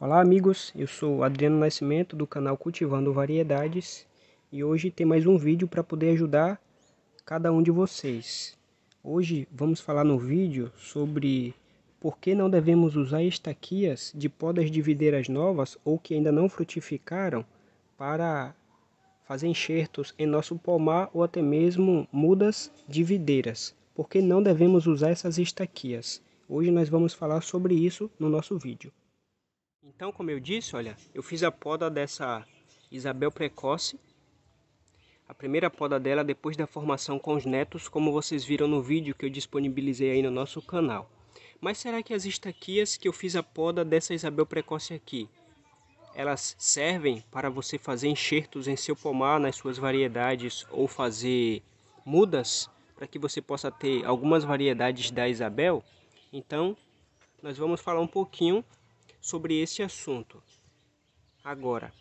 Olá amigos, eu sou Adriano Nascimento do canal Cultivando Variedades e hoje tem mais um vídeo para poder ajudar cada um de vocês. Hoje vamos falar no vídeo sobre por que não devemos usar estaquias de podas de videiras novas ou que ainda não frutificaram para fazer enxertos em nosso pomar ou até mesmo mudas de videiras. Por que não devemos usar essas estaquias? Hoje nós vamos falar sobre isso no nosso vídeo. Então, como eu disse, olha, eu fiz a poda dessa Isabel precoce. A primeira poda dela depois da formação com os netos, como vocês viram no vídeo que eu disponibilizei aí no nosso canal. Mas será que as estaquias que eu fiz a poda dessa Isabel precoce aqui, elas servem para você fazer enxertos em seu pomar, nas suas variedades ou fazer mudas para que você possa ter algumas variedades da Isabel? Então, nós vamos falar um pouquinho sobre esse assunto. Agora.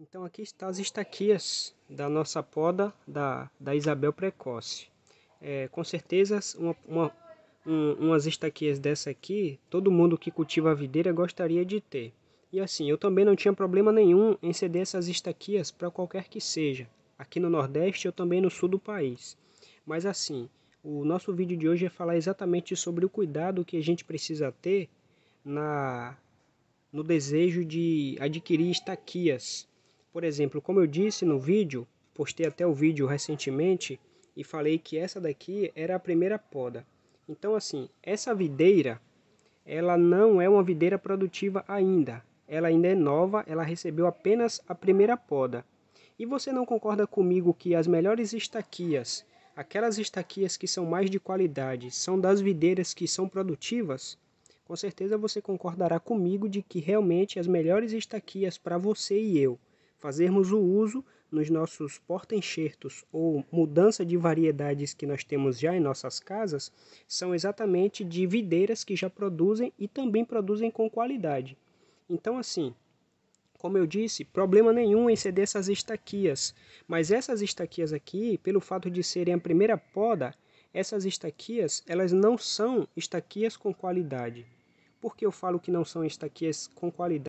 Então aqui estão as estaquias da nossa poda da, da Isabel Precoce. É, com certeza uma, uma, um, umas estaquias dessa aqui, todo mundo que cultiva a videira gostaria de ter. E assim, eu também não tinha problema nenhum em ceder essas estaquias para qualquer que seja. Aqui no Nordeste ou também no Sul do país. Mas assim, o nosso vídeo de hoje é falar exatamente sobre o cuidado que a gente precisa ter na no desejo de adquirir estaquias. Por exemplo, como eu disse no vídeo, postei até o vídeo recentemente e falei que essa daqui era a primeira poda. Então assim, essa videira, ela não é uma videira produtiva ainda. Ela ainda é nova, ela recebeu apenas a primeira poda. E você não concorda comigo que as melhores estaquias, aquelas estaquias que são mais de qualidade, são das videiras que são produtivas? com certeza você concordará comigo de que realmente as melhores estaquias para você e eu fazermos o uso nos nossos porta-enxertos ou mudança de variedades que nós temos já em nossas casas são exatamente de videiras que já produzem e também produzem com qualidade. Então, assim, como eu disse, problema nenhum em ceder essas estaquias, mas essas estaquias aqui, pelo fato de serem a primeira poda, essas estaquias, elas não são estaquias com qualidade. Porque eu falo que não são estaquias com qualidade?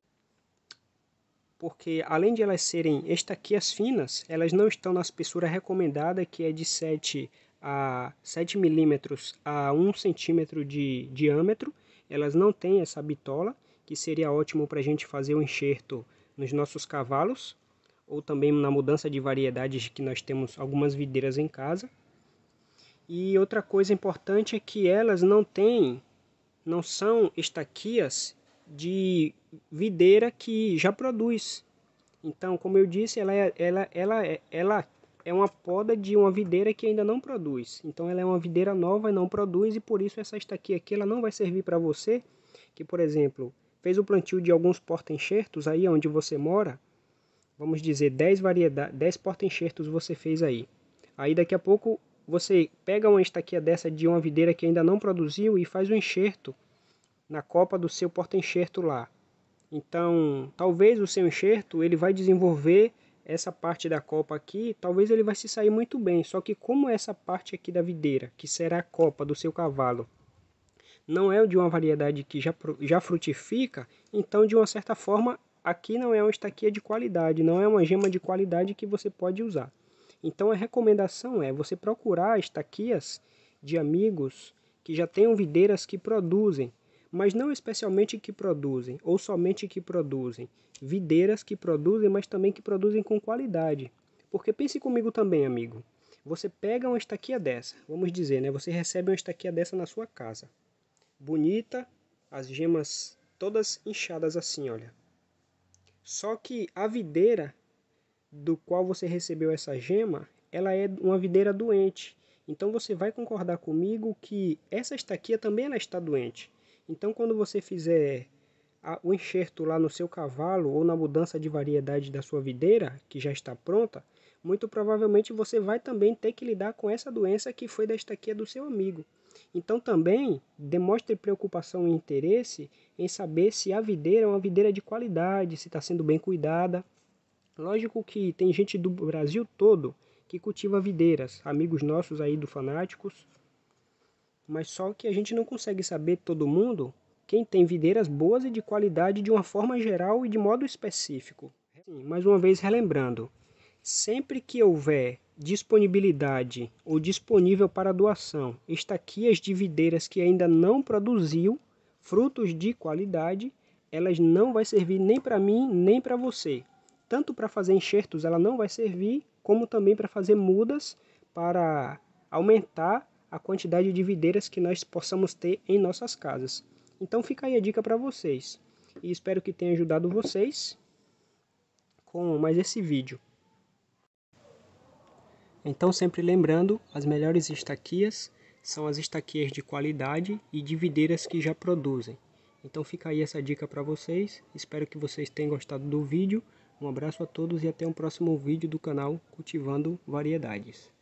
Porque além de elas serem estaquias finas, elas não estão na espessura recomendada, que é de 7 a 7 milímetros a 1 centímetro de diâmetro. Elas não têm essa bitola, que seria ótimo para a gente fazer o um enxerto nos nossos cavalos, ou também na mudança de variedades que nós temos algumas videiras em casa. E outra coisa importante é que elas não têm não são estaquias de videira que já produz. Então, como eu disse, ela é, ela, ela, é, ela é uma poda de uma videira que ainda não produz. Então, ela é uma videira nova e não produz, e por isso essa estaquia aqui ela não vai servir para você, que, por exemplo, fez o plantio de alguns porta-enxertos aí onde você mora, vamos dizer 10, variedade, 10 porta-enxertos você fez aí. Aí daqui a pouco você pega uma estaquia dessa de uma videira que ainda não produziu e faz um enxerto na copa do seu porta-enxerto lá. Então, talvez o seu enxerto ele vai desenvolver essa parte da copa aqui, talvez ele vai se sair muito bem, só que como essa parte aqui da videira, que será a copa do seu cavalo, não é de uma variedade que já, já frutifica, então de uma certa forma aqui não é uma estaquia de qualidade, não é uma gema de qualidade que você pode usar. Então a recomendação é você procurar estaquias de amigos que já tenham videiras que produzem, mas não especialmente que produzem ou somente que produzem, videiras que produzem, mas também que produzem com qualidade. Porque pense comigo também, amigo. Você pega uma estaquia dessa, vamos dizer, né? Você recebe uma estaquia dessa na sua casa. Bonita, as gemas todas inchadas assim, olha. Só que a videira do qual você recebeu essa gema, ela é uma videira doente. Então você vai concordar comigo que essa estaquia também ela está doente. Então quando você fizer a, o enxerto lá no seu cavalo ou na mudança de variedade da sua videira, que já está pronta, muito provavelmente você vai também ter que lidar com essa doença que foi da estaquia do seu amigo. Então também demonstre preocupação e interesse em saber se a videira é uma videira de qualidade, se está sendo bem cuidada. Lógico que tem gente do Brasil todo que cultiva videiras, amigos nossos aí do Fanáticos, mas só que a gente não consegue saber todo mundo quem tem videiras boas e de qualidade de uma forma geral e de modo específico. Sim, mais uma vez relembrando, sempre que houver disponibilidade ou disponível para doação estaquias de videiras que ainda não produziu frutos de qualidade, elas não vai servir nem para mim nem para você tanto para fazer enxertos ela não vai servir, como também para fazer mudas para aumentar a quantidade de videiras que nós possamos ter em nossas casas. Então fica aí a dica para vocês. E espero que tenha ajudado vocês com mais esse vídeo. Então sempre lembrando, as melhores estaquias são as estaquias de qualidade e de videiras que já produzem. Então fica aí essa dica para vocês. Espero que vocês tenham gostado do vídeo. Um abraço a todos e até um próximo vídeo do canal Cultivando Variedades.